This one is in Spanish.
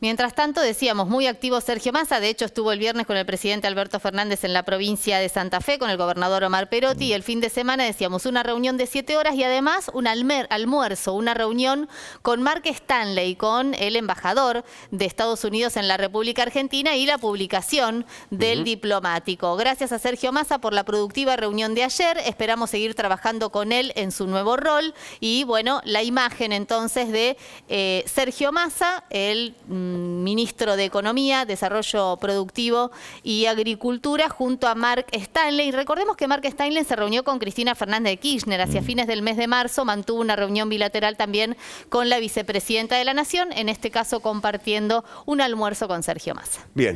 Mientras tanto, decíamos, muy activo Sergio Massa, de hecho estuvo el viernes con el presidente Alberto Fernández en la provincia de Santa Fe, con el gobernador Omar Perotti, y mm. el fin de semana decíamos una reunión de siete horas y además un almuerzo, una reunión con Mark Stanley, con el embajador de Estados Unidos en la República Argentina y la publicación del diplomático. Gracias a Sergio Massa por la productiva reunión de ayer, esperamos seguir trabajando con él en su nuevo rol y bueno, la imagen entonces de eh, Sergio Massa, el mm, ministro de Economía, Desarrollo Productivo y Agricultura junto a Mark Stanley. Recordemos que Mark Stanley se reunió con Cristina Fernández de Kirchner hacia mm. fines del mes de marzo, mantuvo una reunión bilateral también con la vicepresidenta de la Nación, en este caso compartiendo un almuerzo con Sergio Massa. Bien.